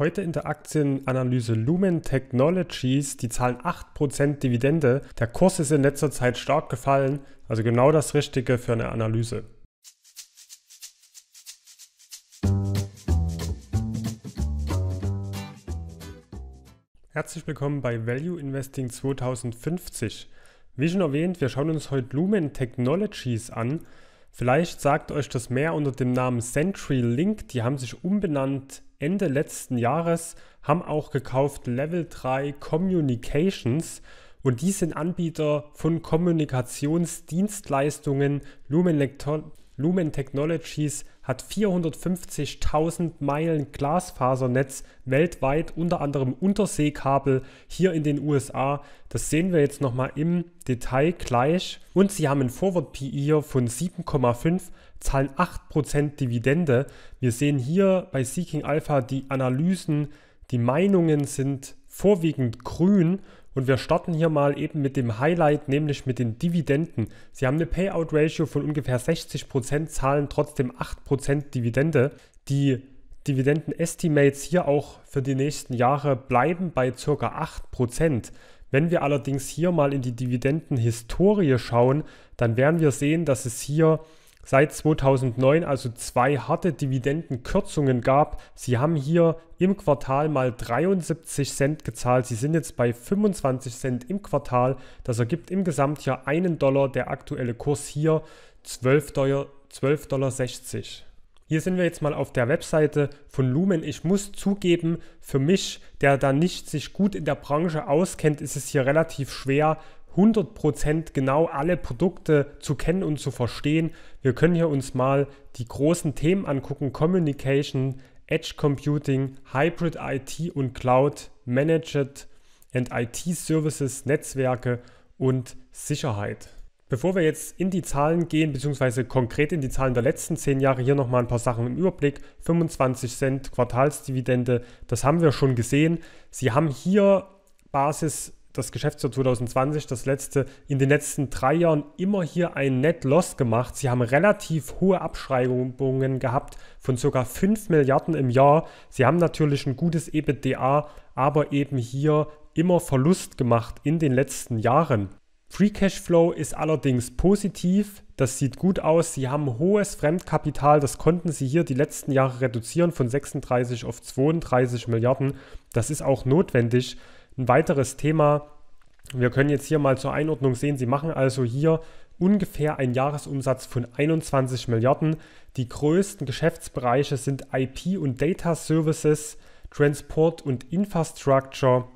Heute in der Aktienanalyse Lumen Technologies, die zahlen 8% Dividende. Der Kurs ist in letzter Zeit stark gefallen, also genau das Richtige für eine Analyse. Herzlich willkommen bei Value Investing 2050. Wie schon erwähnt, wir schauen uns heute Lumen Technologies an. Vielleicht sagt euch das mehr unter dem Namen CenturyLink. Die haben sich umbenannt Ende letzten Jahres haben auch gekauft Level 3 Communications und die sind Anbieter von Kommunikationsdienstleistungen. Lumen, Lumen Technologies hat 450.000 Meilen Glasfasernetz weltweit, unter anderem Unterseekabel hier in den USA. Das sehen wir jetzt nochmal im Detail gleich. Und sie haben ein Forward PE von 7,5 zahlen 8% Dividende. Wir sehen hier bei Seeking Alpha die Analysen, die Meinungen sind vorwiegend grün und wir starten hier mal eben mit dem Highlight, nämlich mit den Dividenden. Sie haben eine Payout-Ratio von ungefähr 60%, zahlen trotzdem 8% Dividende. Die Dividenden-Estimates hier auch für die nächsten Jahre bleiben bei ca. 8%. Wenn wir allerdings hier mal in die Dividenden-Historie schauen, dann werden wir sehen, dass es hier seit 2009 also zwei harte Dividendenkürzungen gab. Sie haben hier im Quartal mal 73 Cent gezahlt. Sie sind jetzt bei 25 Cent im Quartal. Das ergibt im Gesamtjahr einen Dollar. Der aktuelle Kurs hier 12,60 Dollar, 12 Dollar 60. Hier sind wir jetzt mal auf der Webseite von Lumen. Ich muss zugeben, für mich, der da nicht sich gut in der Branche auskennt, ist es hier relativ schwer, 100% genau alle Produkte zu kennen und zu verstehen. Wir können hier uns mal die großen Themen angucken, Communication, Edge Computing, Hybrid IT und Cloud, Managed and IT Services, Netzwerke und Sicherheit. Bevor wir jetzt in die Zahlen gehen, beziehungsweise konkret in die Zahlen der letzten zehn Jahre, hier nochmal ein paar Sachen im Überblick. 25 Cent Quartalsdividende, das haben wir schon gesehen. Sie haben hier Basis das Geschäftsjahr 2020, das letzte, in den letzten drei Jahren immer hier ein Net Loss gemacht. Sie haben relativ hohe Abschreibungen gehabt von sogar 5 Milliarden im Jahr. Sie haben natürlich ein gutes EBITDA, aber eben hier immer Verlust gemacht in den letzten Jahren. Free Cash Flow ist allerdings positiv. Das sieht gut aus. Sie haben hohes Fremdkapital. Das konnten Sie hier die letzten Jahre reduzieren von 36 auf 32 Milliarden. Das ist auch notwendig. Ein weiteres Thema, wir können jetzt hier mal zur Einordnung sehen, sie machen also hier ungefähr einen Jahresumsatz von 21 Milliarden. Die größten Geschäftsbereiche sind IP und Data Services, Transport und Infrastructure,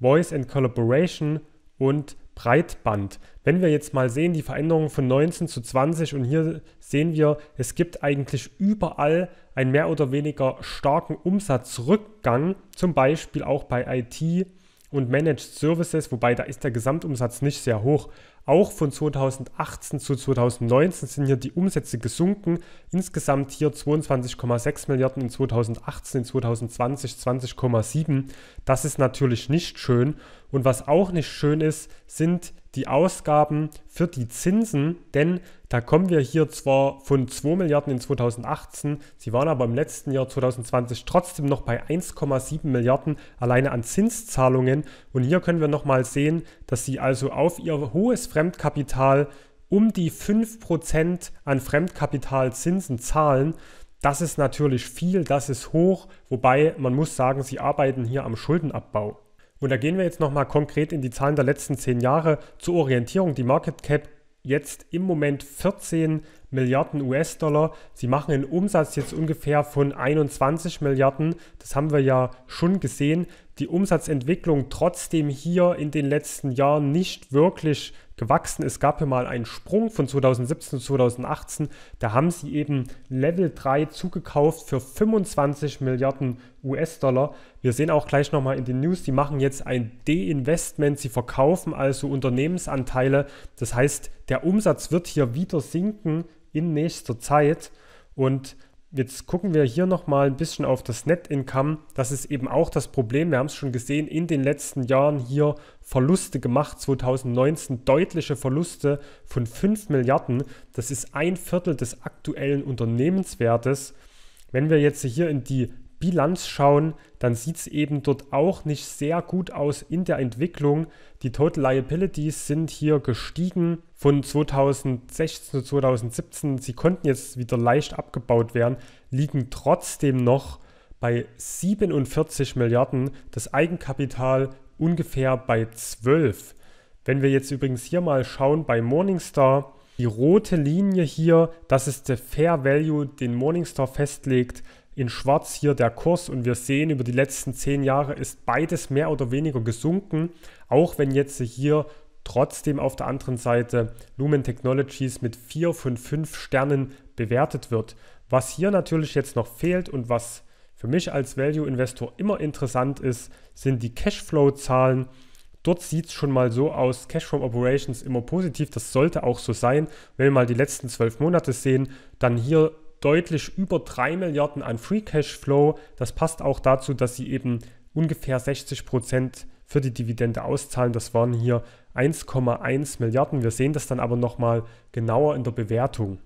Voice and Collaboration und Breitband. Wenn wir jetzt mal sehen, die Veränderung von 19 zu 20 und hier sehen wir, es gibt eigentlich überall einen mehr oder weniger starken Umsatzrückgang, zum Beispiel auch bei IT, und Managed Services, wobei da ist der Gesamtumsatz nicht sehr hoch. Auch von 2018 zu 2019 sind hier die Umsätze gesunken. Insgesamt hier 22,6 Milliarden in 2018, in 2020 20,7. Das ist natürlich nicht schön. Und was auch nicht schön ist, sind die die Ausgaben für die Zinsen, denn da kommen wir hier zwar von 2 Milliarden in 2018, sie waren aber im letzten Jahr 2020 trotzdem noch bei 1,7 Milliarden alleine an Zinszahlungen und hier können wir nochmal sehen, dass sie also auf ihr hohes Fremdkapital um die 5% an Fremdkapitalzinsen zahlen. Das ist natürlich viel, das ist hoch, wobei man muss sagen, sie arbeiten hier am Schuldenabbau. Und da gehen wir jetzt nochmal konkret in die Zahlen der letzten zehn Jahre zur Orientierung. Die Market Cap jetzt im Moment 14 Milliarden US-Dollar. Sie machen einen Umsatz jetzt ungefähr von 21 Milliarden. Das haben wir ja schon gesehen. Die Umsatzentwicklung trotzdem hier in den letzten Jahren nicht wirklich gewachsen Es Gab ja mal einen Sprung von 2017 zu 2018. Da haben sie eben Level 3 zugekauft für 25 Milliarden US-Dollar. Wir sehen auch gleich nochmal in den News, die machen jetzt ein De-Investment. Sie verkaufen also Unternehmensanteile. Das heißt, der Umsatz wird hier wieder sinken in nächster Zeit. Und Jetzt gucken wir hier nochmal ein bisschen auf das Net Income. Das ist eben auch das Problem. Wir haben es schon gesehen, in den letzten Jahren hier Verluste gemacht. 2019 deutliche Verluste von 5 Milliarden. Das ist ein Viertel des aktuellen Unternehmenswertes. Wenn wir jetzt hier in die Bilanz schauen, dann sieht es eben dort auch nicht sehr gut aus in der Entwicklung. Die Total Liabilities sind hier gestiegen von 2016 zu 2017. Sie konnten jetzt wieder leicht abgebaut werden, liegen trotzdem noch bei 47 Milliarden, das Eigenkapital ungefähr bei 12. Wenn wir jetzt übrigens hier mal schauen bei Morningstar, die rote Linie hier, das ist der Fair Value, den Morningstar festlegt in schwarz hier der Kurs und wir sehen, über die letzten zehn Jahre ist beides mehr oder weniger gesunken, auch wenn jetzt hier trotzdem auf der anderen Seite Lumen Technologies mit vier von fünf Sternen bewertet wird. Was hier natürlich jetzt noch fehlt und was für mich als Value Investor immer interessant ist, sind die Cashflow-Zahlen. Dort sieht es schon mal so aus, Cash from Operations immer positiv, das sollte auch so sein. Wenn wir mal die letzten zwölf Monate sehen, dann hier deutlich über 3 Milliarden an Free Cash Flow. Das passt auch dazu, dass sie eben ungefähr 60 Prozent für die Dividende auszahlen. Das waren hier 1,1 Milliarden. Wir sehen das dann aber nochmal genauer in der Bewertung.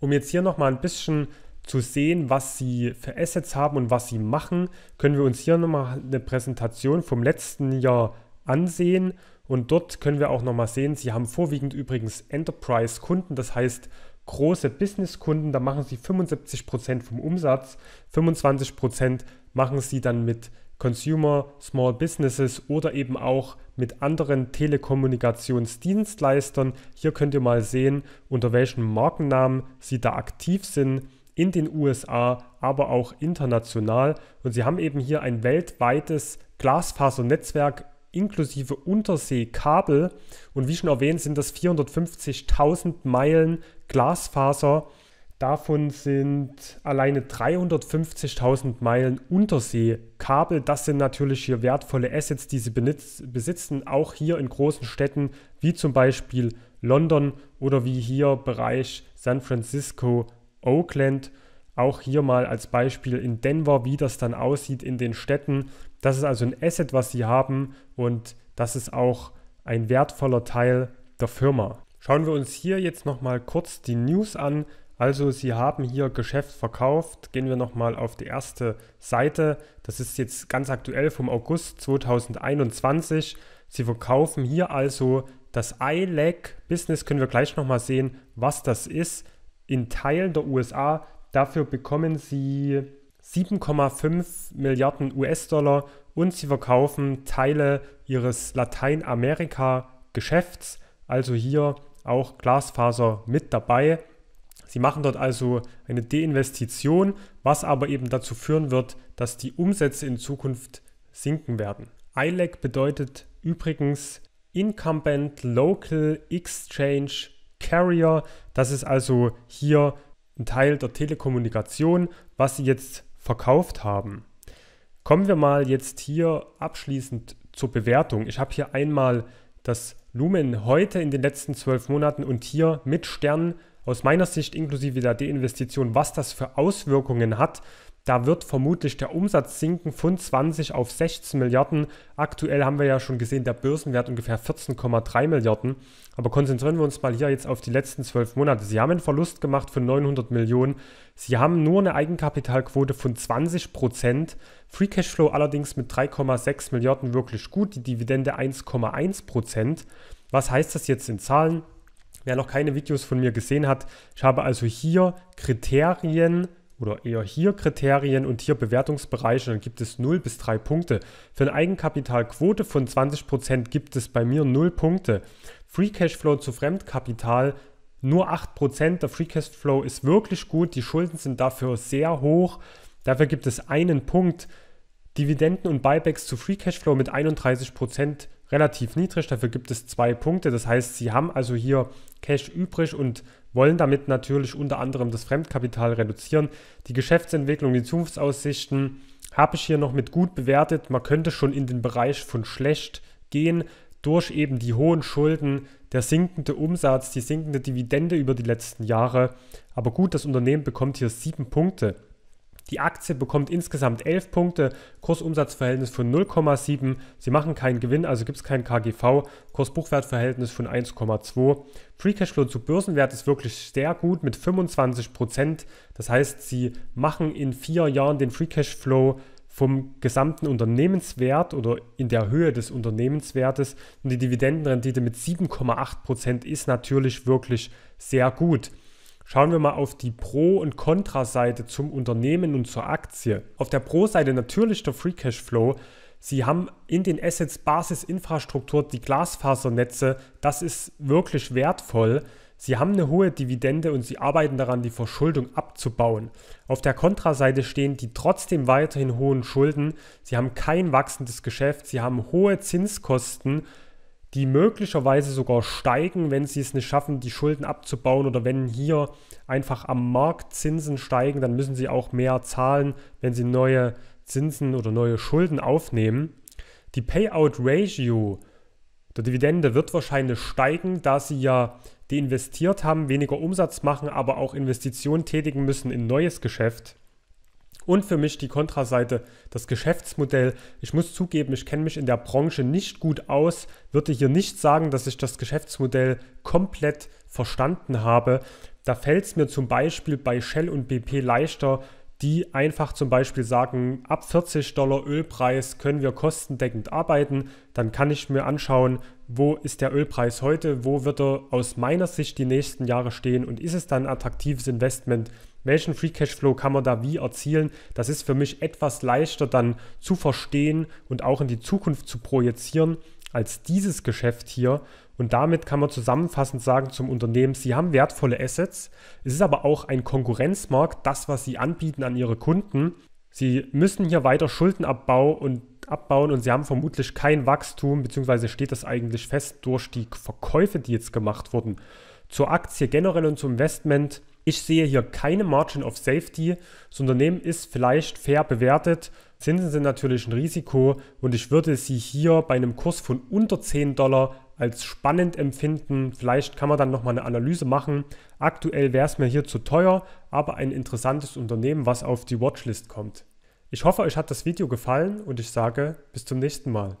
Um jetzt hier nochmal ein bisschen zu sehen, was sie für Assets haben und was sie machen, können wir uns hier nochmal eine Präsentation vom letzten Jahr ansehen. Und dort können wir auch nochmal sehen, sie haben vorwiegend übrigens Enterprise-Kunden, das heißt große Businesskunden, da machen sie 75% vom Umsatz, 25% machen sie dann mit Consumer Small Businesses oder eben auch mit anderen Telekommunikationsdienstleistern. Hier könnt ihr mal sehen, unter welchen Markennamen sie da aktiv sind in den USA, aber auch international. Und sie haben eben hier ein weltweites Glasfasernetzwerk inklusive Unterseekabel. Und wie schon erwähnt, sind das 450.000 Meilen Glasfaser. Davon sind alleine 350.000 Meilen Unterseekabel. Das sind natürlich hier wertvolle Assets, die sie besitzen, auch hier in großen Städten wie zum Beispiel London oder wie hier Bereich San Francisco, Oakland. Auch hier mal als Beispiel in Denver, wie das dann aussieht in den Städten. Das ist also ein Asset, was Sie haben und das ist auch ein wertvoller Teil der Firma. Schauen wir uns hier jetzt nochmal kurz die News an. Also Sie haben hier Geschäft verkauft. Gehen wir nochmal auf die erste Seite. Das ist jetzt ganz aktuell vom August 2021. Sie verkaufen hier also das iLag e Business. Können wir gleich nochmal sehen, was das ist. In Teilen der USA Dafür bekommen sie 7,5 Milliarden US-Dollar und sie verkaufen Teile ihres Lateinamerika-Geschäfts, also hier auch Glasfaser mit dabei. Sie machen dort also eine Deinvestition, was aber eben dazu führen wird, dass die Umsätze in Zukunft sinken werden. ILEC bedeutet übrigens Incumbent Local Exchange Carrier. Das ist also hier ein Teil der Telekommunikation, was sie jetzt verkauft haben. Kommen wir mal jetzt hier abschließend zur Bewertung. Ich habe hier einmal das Lumen heute in den letzten zwölf Monaten und hier mit Stern aus meiner Sicht inklusive der Deinvestition, was das für Auswirkungen hat. Da wird vermutlich der Umsatz sinken von 20 auf 16 Milliarden. Aktuell haben wir ja schon gesehen, der Börsenwert ungefähr 14,3 Milliarden. Aber konzentrieren wir uns mal hier jetzt auf die letzten zwölf Monate. Sie haben einen Verlust gemacht von 900 Millionen. Sie haben nur eine Eigenkapitalquote von 20 Prozent. Free Cashflow allerdings mit 3,6 Milliarden wirklich gut. Die Dividende 1,1 Prozent. Was heißt das jetzt in Zahlen? Wer noch keine Videos von mir gesehen hat, ich habe also hier Kriterien oder eher hier Kriterien und hier Bewertungsbereiche, dann gibt es 0 bis 3 Punkte. Für eine Eigenkapitalquote von 20% gibt es bei mir 0 Punkte. Free Cashflow zu Fremdkapital nur 8%. Der Free Cashflow ist wirklich gut, die Schulden sind dafür sehr hoch. Dafür gibt es einen Punkt. Dividenden und Buybacks zu Free Cashflow mit 31% relativ niedrig. Dafür gibt es zwei Punkte. Das heißt, sie haben also hier Cash übrig und wollen damit natürlich unter anderem das Fremdkapital reduzieren. Die Geschäftsentwicklung, die Zukunftsaussichten habe ich hier noch mit gut bewertet. Man könnte schon in den Bereich von schlecht gehen durch eben die hohen Schulden, der sinkende Umsatz, die sinkende Dividende über die letzten Jahre. Aber gut, das Unternehmen bekommt hier sieben Punkte. Die Aktie bekommt insgesamt 11 Punkte, Kursumsatzverhältnis von 0,7. Sie machen keinen Gewinn, also gibt es kein KGV, Kursbuchwertverhältnis von 1,2. Free Cashflow zu Börsenwert ist wirklich sehr gut mit 25 Prozent. Das heißt, sie machen in vier Jahren den Free Cashflow vom gesamten Unternehmenswert oder in der Höhe des Unternehmenswertes und die Dividendenrendite mit 7,8% ist natürlich wirklich sehr gut. Schauen wir mal auf die Pro- und Kontraseite zum Unternehmen und zur Aktie. Auf der Pro-Seite natürlich der Free Cash Flow. Sie haben in den Assets Basisinfrastruktur die Glasfasernetze. Das ist wirklich wertvoll. Sie haben eine hohe Dividende und sie arbeiten daran, die Verschuldung abzubauen. Auf der Kontraseite stehen die trotzdem weiterhin hohen Schulden. Sie haben kein wachsendes Geschäft. Sie haben hohe Zinskosten die möglicherweise sogar steigen, wenn sie es nicht schaffen, die Schulden abzubauen oder wenn hier einfach am Markt Zinsen steigen, dann müssen sie auch mehr zahlen, wenn sie neue Zinsen oder neue Schulden aufnehmen. Die Payout Ratio der Dividende wird wahrscheinlich steigen, da sie ja deinvestiert haben, weniger Umsatz machen, aber auch Investitionen tätigen müssen in neues Geschäft. Und für mich die Kontraseite, das Geschäftsmodell. Ich muss zugeben, ich kenne mich in der Branche nicht gut aus, würde hier nicht sagen, dass ich das Geschäftsmodell komplett verstanden habe. Da fällt es mir zum Beispiel bei Shell und BP leichter, die einfach zum Beispiel sagen, ab 40 Dollar Ölpreis können wir kostendeckend arbeiten. Dann kann ich mir anschauen, wo ist der Ölpreis heute, wo wird er aus meiner Sicht die nächsten Jahre stehen und ist es dann ein attraktives Investment? welchen Free Cash Flow kann man da wie erzielen? Das ist für mich etwas leichter dann zu verstehen und auch in die Zukunft zu projizieren als dieses Geschäft hier. Und damit kann man zusammenfassend sagen zum Unternehmen, sie haben wertvolle Assets. Es ist aber auch ein Konkurrenzmarkt, das, was sie anbieten an ihre Kunden. Sie müssen hier weiter Schuldenabbau und abbauen und sie haben vermutlich kein Wachstum, beziehungsweise steht das eigentlich fest durch die Verkäufe, die jetzt gemacht wurden. Zur Aktie generell und zum Investment ich sehe hier keine Margin of Safety. Das Unternehmen ist vielleicht fair bewertet. Zinsen sind natürlich ein Risiko und ich würde sie hier bei einem Kurs von unter 10 Dollar als spannend empfinden. Vielleicht kann man dann nochmal eine Analyse machen. Aktuell wäre es mir hier zu teuer, aber ein interessantes Unternehmen, was auf die Watchlist kommt. Ich hoffe, euch hat das Video gefallen und ich sage bis zum nächsten Mal.